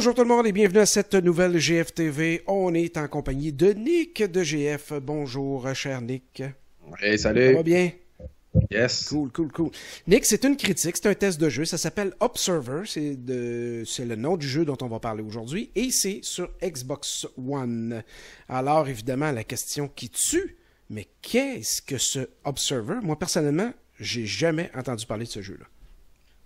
Bonjour tout le monde et bienvenue à cette nouvelle GFTV. On est en compagnie de Nick de GF. Bonjour, cher Nick. Hey, salut. Ça va bien? Yes. Cool, cool, cool. Nick, c'est une critique, c'est un test de jeu. Ça s'appelle Observer. C'est, c'est le nom du jeu dont on va parler aujourd'hui et c'est sur Xbox One. Alors, évidemment, la question qui tue, mais qu'est-ce que ce Observer? Moi, personnellement, j'ai jamais entendu parler de ce jeu-là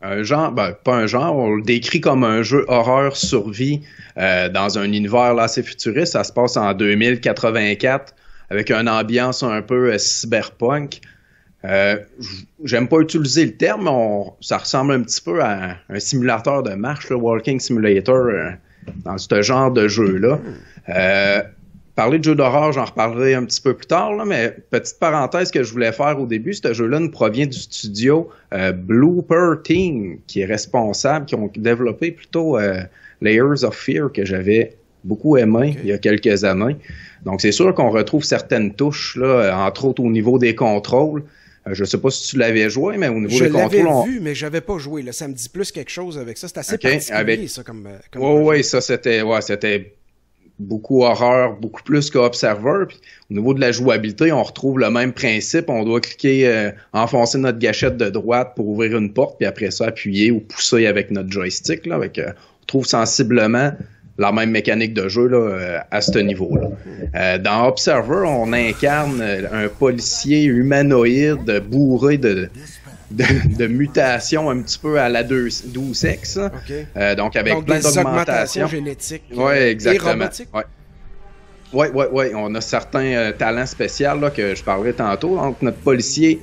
un genre, ben, pas un genre, on le décrit comme un jeu horreur survie euh, dans un univers assez futuriste. Ça se passe en 2084 avec une ambiance un peu euh, cyberpunk. Euh, j'aime pas utiliser le terme, ça ressemble un petit peu à un simulateur de marche, le Walking Simulator, dans ce genre de jeu-là. Parler de jeux d'horreur, j'en reparlerai un petit peu plus tard, là, mais petite parenthèse que je voulais faire au début, ce jeu-là nous provient du studio euh, Blooper Team, qui est responsable, qui ont développé plutôt euh, Layers of Fear, que j'avais beaucoup aimé il y a quelques années. Donc c'est sûr qu'on retrouve certaines touches, là, entre autres au niveau des contrôles. Je euh, je sais pas si tu l'avais joué, mais au niveau des contrôles... Je l'avais vu, mais j'avais pas joué. Là. Ça me dit plus quelque chose avec ça. C'est assez ça, comme... oui, ça, c'était... Ouais, c'était beaucoup horreur, beaucoup plus qu'observer. Au niveau de la jouabilité, on retrouve le même principe. On doit cliquer, euh, enfoncer notre gâchette de droite pour ouvrir une porte, puis après ça, appuyer ou pousser avec notre joystick. Là, avec, on trouve sensiblement la même mécanique de jeu euh, à ce niveau-là. Euh, dans Observer, on incarne un policier humanoïde bourré de, de, mutation mutations un petit peu à la 12 sexe. Hein. Euh, donc avec plein d'augmentations. génétiques. Euh, oui, exactement. ouais. Oui, oui, On a certains euh, talents spéciaux là, que je parlerai tantôt. notre policier,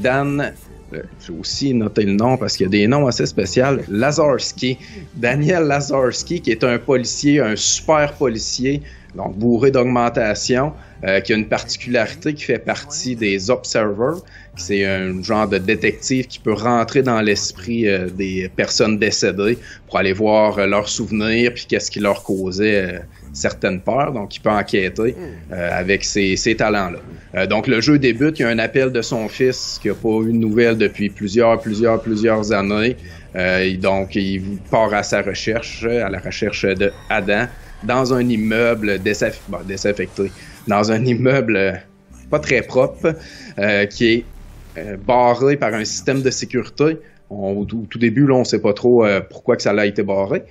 Dan, j'ai aussi noté le nom parce qu'il y a des noms assez spéciaux, Lazarski. Daniel Lazarski, qui est un policier, un super policier, donc bourré d'augmentation, euh, qui a une particularité qui fait partie des observers, c'est un genre de détective qui peut rentrer dans l'esprit euh, des personnes décédées pour aller voir euh, leurs souvenirs puis qu'est-ce qui leur causait certaines peurs. Donc, il peut enquêter hmm. avec ses talents-là. donc, le jeu débute. Il y a un appel de son fils qui n'a pas eu de nouvelles depuis plusieurs, plusieurs, plusieurs années. donc, il part à sa recherche, à la recherche de Adam dans un immeuble désaffecté, dans un immeuble euh, pas très propre, euh, qui est euh, barré par un système de sécurité. au tout début, là, on ne sait pas trop pourquoi ça a été barré.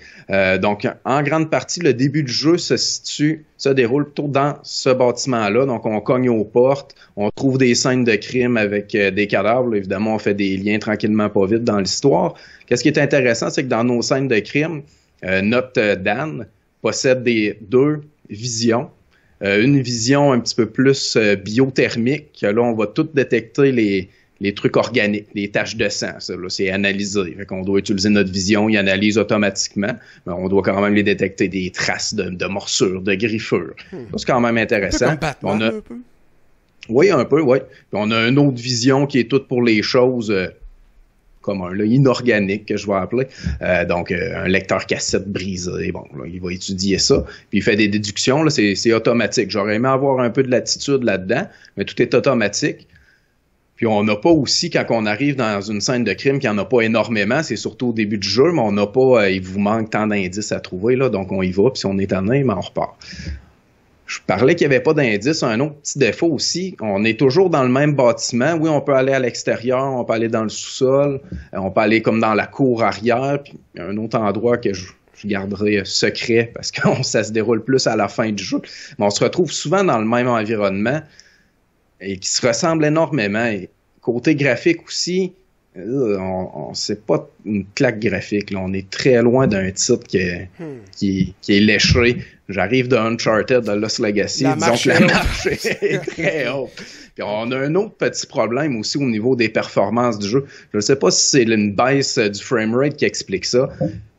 donc, en grande partie, le début du jeu se situe, se déroule plutôt dans ce bâtiment-là. Donc, on cogne aux portes, on trouve des scènes de crime avec des cadavres. évidemment, on fait des liens tranquillement pas vite dans l'histoire. Qu'est-ce qui est intéressant, c'est que dans nos scènes de crime, notre Dan, possède des, deux visions. Euh, une vision un petit peu plus euh, biothermique. Là, on va tout détecter les, trucs organiques, les taches de sang. Ça, c'est analysé. On qu'on doit utiliser notre vision, il analyse automatiquement, on doit quand même les détecter, des traces de, de morsures, de griffures. Hmm. C'est quand même intéressant. Un un peu. Oui, un peu, oui. on a une autre vision qui est toute pour les choses euh, comme là, inorganique que je vais appeler. Euh, donc, euh, un lecteur cassette brisé, bon, là, il va étudier ça. Puis il fait des déductions, là, c'est automatique. J'aurais aimé avoir un peu de latitude là-dedans, mais tout est automatique. Puis on n'a pas aussi, quand on arrive dans une scène de crime, qu'il n'y en a pas énormément, c'est surtout au début du jeu, mais on n'a pas, euh, il vous manque tant d'indices à trouver, là, donc on y va, puis si on est en mais on repart. Je parlais qu'il n'y avait pas d'indice. Un autre petit défaut aussi, on est toujours dans le même bâtiment. Oui, on peut aller à l'extérieur, on peut aller dans le sous-sol, euh, on peut aller comme dans la cour arrière, puis un autre endroit que je, garderai secret parce que ça se déroule plus à la fin du jeu. Mais on se retrouve souvent dans le même environnement et qui se ressemble énormément. côté graphique aussi, euh, on, on c'est pas une claque graphique. Là. On est très loin d'un titre qui est, hmm. qui, est léché. J'arrive de Uncharted, de Lost Legacy, disons que la marche est très haute. Puis on a un autre petit problème aussi au niveau des performances du jeu. Je ne sais pas si c'est une baisse du framerate qui explique ça,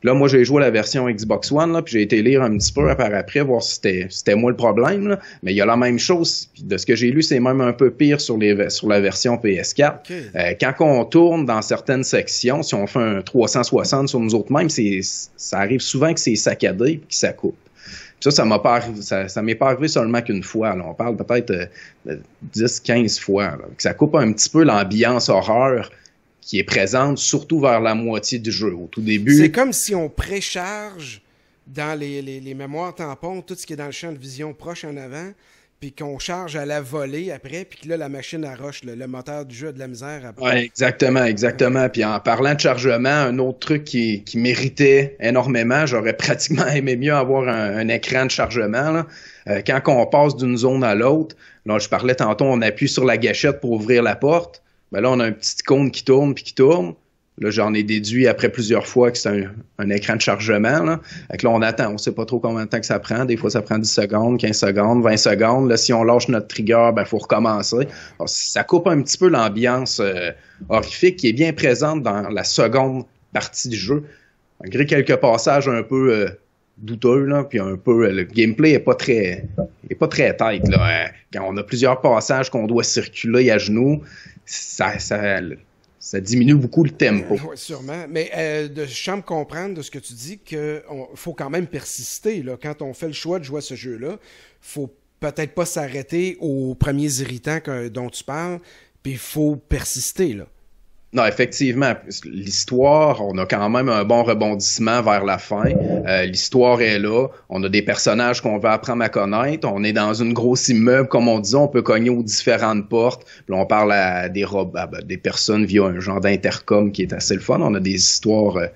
là, moi, j'ai joué à la version Xbox One, puis j'ai été lire un petit peu part après, voir si c'était moi le problème. Mais il y a la même chose. De ce que j'ai lu, c'est même un peu pire sur, les, sur la version PS4. Euh, quand on tourne dans certaines sections, si on fait un 360 sur nous autres mêmes, ça arrive souvent que c'est saccadé et que ça coupe. ça, ça m'a pas ça, m'est pas arrivé seulement qu'une fois. On parle peut-être 10-15 euh, fois. Ça coupe un petit peu l'ambiance horreur qui est présente surtout vers la moitié du jeu, au tout début. C'est comme si on précharge dans les, mémoires tampons tout ce qui est dans le champ de vision proche en avant, puis qu'on charge à la volée après, puis que là, la machine arroche le, le moteur du jeu de la misère après. Ouais, exactement, exactement. Puis en parlant de chargement, un autre truc qui, méritait énormément, j'aurais pratiquement aimé mieux avoir un, écran de chargement. Euh, quand on passe d'une zone à l'autre, là, je parlais tantôt, on appuie sur la gâchette pour ouvrir la porte ben là, on a un petit compte qui tourne puis qui tourne. Là, j'en ai déduit après plusieurs fois que c'est un, écran de chargement. Là. là, on attend. On ne sait pas trop combien de temps que ça prend. Des fois, ça prend 10 secondes, 15 secondes, 20 secondes. Là, si on lâche notre trigger, il ben, faut recommencer. ça coupe un petit peu l'ambiance euh, horrifique qui est bien présente dans la seconde partie du jeu. Malgré quelques passages un peu euh, douteux, là, puis un peu, euh, le gameplay est pas très, est pas très tight, là. Hein. Quand on a plusieurs passages qu'on doit circuler à genoux, ça, diminue beaucoup le tempo. sûrement. Mais euh, de, je comprendre de ce que tu dis qu'il faut quand même persister. Quand on fait le choix de jouer à ce jeu-là, faut peut-être pas s'arrêter aux premiers irritants dont tu parles, puis il faut persister. Là. Non, effectivement. L'histoire, on a quand même un bon rebondissement vers la fin. Euh, l'histoire est là. On a des personnages qu'on veut apprendre à connaître. On est dans une grosse immeuble, comme on dit. On peut cogner aux différentes portes. on parle à des, à ben, des personnes via un genre d'intercom qui est assez le fun. On a des histoires euh,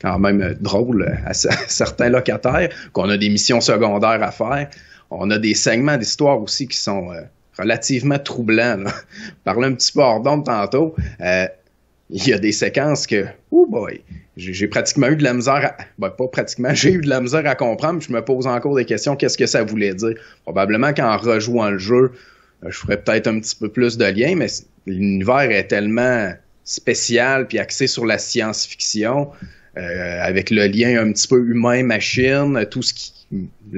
quand même euh, drôles à, certains locataires. Qu'on a des missions secondaires à faire. On a des segments d'histoire aussi qui sont... relativement troublants. Là. un petit peu hors tantôt il y a des séquences que, oh boy, j'ai pratiquement eu de la misère, à, ben, pas pratiquement, j'ai eu de la misère à comprendre, je me pose encore des questions, qu'est-ce que ça voulait dire. Probablement qu'en rejouant le jeu, euh, je ferais peut-être un petit peu plus de liens, mais l'univers est tellement spécial puis axé sur la science-fiction euh, avec le lien un petit peu humain-machine, tout ce qui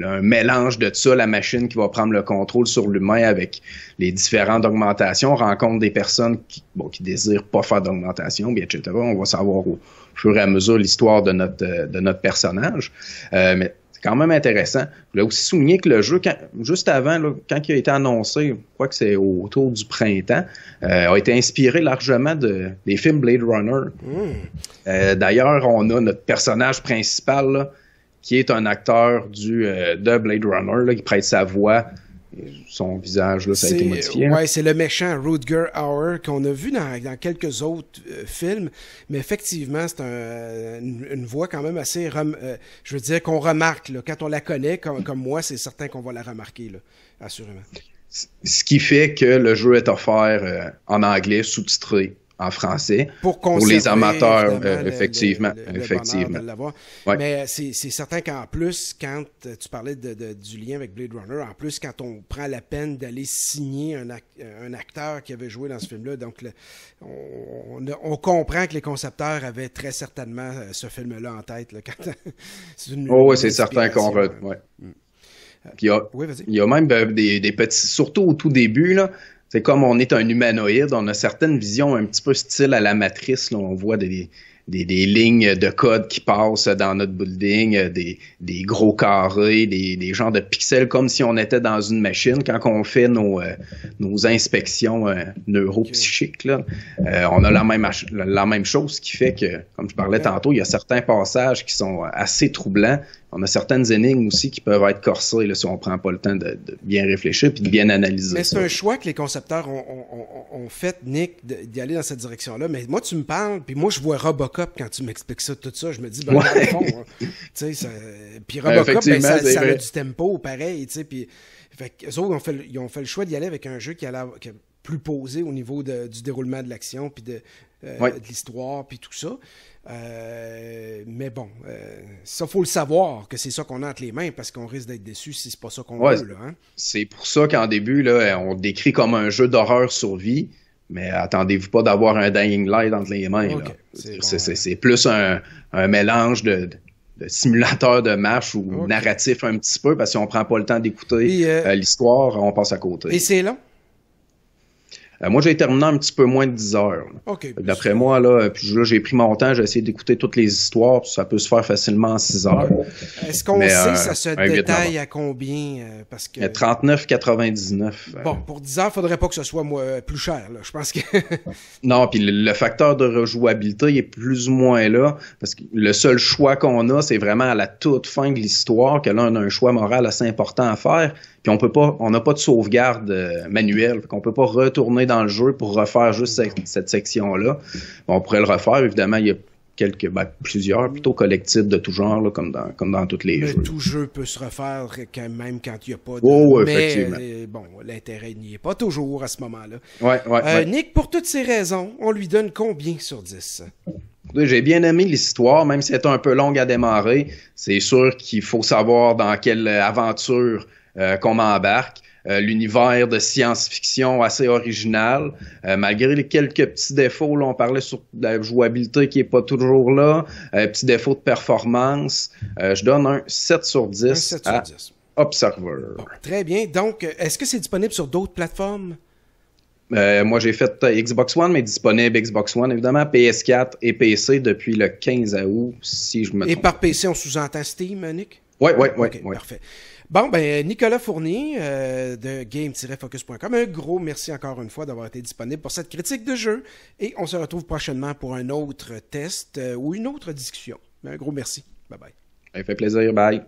un mélange de ça, la machine qui va prendre le contrôle sur l'humain avec les différentes augmentations, rencontre des personnes qui, bon, désirent pas faire d'augmentation, etc. On va savoir au fur et à mesure l'histoire de notre, euh, de notre personnage. Euh, mais quand même intéressant. Je voulais aussi souligner que le jeu, juste avant, quand il a été annoncé, je crois que c'est autour du printemps, euh, a été inspiré largement de, des films Blade Runner. Hmm. Euh, d'ailleurs, on a notre personnage principal qui est un acteur du, euh, de Blade Runner qui prête sa voix son visage, là, ça a été modifié. Oui, c'est le méchant Rudger Hauer qu'on a vu dans, quelques autres euh, films, mais effectivement, c'est une, voix quand même assez, euh, je veux dire, qu'on remarque. quand on la connaît, comme, moi, c'est certain qu'on va la remarquer, assurément. Ce qui fait que le jeu est offert euh, en anglais sous-titré en français pour, les amateurs, euh, effectivement. effectivement. Mais c'est certain qu'en plus, quand euh, tu parlais du lien avec Blade Runner, en plus, quand on prend la peine d'aller signer un, euh, acteur qui avait joué dans ce film-là, donc on, comprend que les concepteurs avaient très certainement ce film-là en tête. oh, oui, c'est certain qu'on... Hein. Mm. il, y a, il y a même des, des, petits, surtout au tout début, là, c'est comme on est un humanoïde, on a certaines visions un petit peu style à la matrice, là, on voit des, des, lignes de code qui passent dans notre building, euh, des, gros carrés, des, des, genres de pixels comme si on était dans une machine quand on fait nos, euh, nos inspections euh, neuropsychiques. Là, on a la même, la même chose qui fait que, comme je parlais tantôt, il y a certains passages qui sont assez troublants. On a certaines énigmes aussi qui peuvent être corsées là, si on prend pas le temps de, bien réfléchir puis de bien analyser. Mais c'est un choix que les concepteurs ont, ont, fait, Nick, d'aller dans cette direction-là. Mais moi, tu me parles, puis moi, je vois Robocop quand tu m'expliques ça, tout ça, je me dis, ben, ouais. puis Robocop, ça, a du tempo, pareil, tu sais, puis, eux autres, ils ont fait le choix d'y aller avec un jeu qui est plus posé au niveau du déroulement de l'action, puis de, euh, l'histoire, puis tout ça. Euh, mais bon, ça, euh, ça, faut le savoir que c'est ça qu'on a entre les mains parce qu'on risque d'être déçu si c'est pas ça qu'on veut. Hein. C'est pour ça qu'en début, là, on décrit comme un jeu d'horreur survie, mais attendez-vous pas d'avoir un Dying Light entre les mains. c'est plus un, mélange de, de, simulateur de marche ou narratif un petit peu, parce si on prend pas le temps d'écouter euh, euh, l'histoire, on passe à côté. Et c'est long? Euh, moi, j'ai terminé un petit peu moins de 10 heures. D'après moi, là, j'ai pris mon temps, j'ai essayé d'écouter toutes les histoires, ça peut se faire facilement en 6 heures. Est-ce qu'on sait euh, ça se détaille à combien? Euh, parce que... 39,99. Bon, pour 10 heures, faudrait pas que ce soit plus cher, Je pense que... non, puis le, facteur de rejouabilité est plus ou moins là, parce que le seul choix qu'on a, c'est vraiment à la toute fin de l'histoire, que là, on a un choix moral assez important à faire, puis on peut pas, on n'a pas de sauvegarde euh, manuelle. manuelle, qu'on peut pas retourner dans le jeu pour refaire juste cette, section-là. on pourrait le refaire, évidemment, il y a quelques, ben, plusieurs plutôt collectifs de tout genre, là, comme, dans, comme dans tous les jeux. Tout jeu peut se refaire quand même quand il n'y a pas de. Oh, effectivement. Euh, bon, l'intérêt n'y est pas toujours à ce moment-là. Ouais, ouais, euh, Nick, pour toutes ces raisons, on lui donne combien sur 10 j'ai bien aimé l'histoire, même si elle est un peu longue à démarrer. C'est sûr qu'il faut savoir dans quelle aventure euh, qu'on m'embarque. Euh, l'univers de science-fiction assez original, euh, malgré les quelques petits défauts. on parlait sur la jouabilité qui n'est pas toujours là, petits défauts de performance. je donne un 7 sur 10, 7 sur 10. Observer. très bien. Donc, est-ce que c'est disponible sur d'autres plateformes? moi, j'ai fait Xbox One, mais disponible Xbox One, évidemment, PS4 et PC depuis le 15 août, si je me trompe. Et par PC, on sous-entend Steam, Nick? Oui, oui, oui. ouais. Parfait. Bon, ben, Nicolas Fournier euh, de game-focus.com, un gros merci encore une fois d'avoir été disponible pour cette critique de jeu et on se retrouve prochainement pour un autre test euh, ou une autre discussion. Un gros merci. Bye bye. Ça fait plaisir. Bye.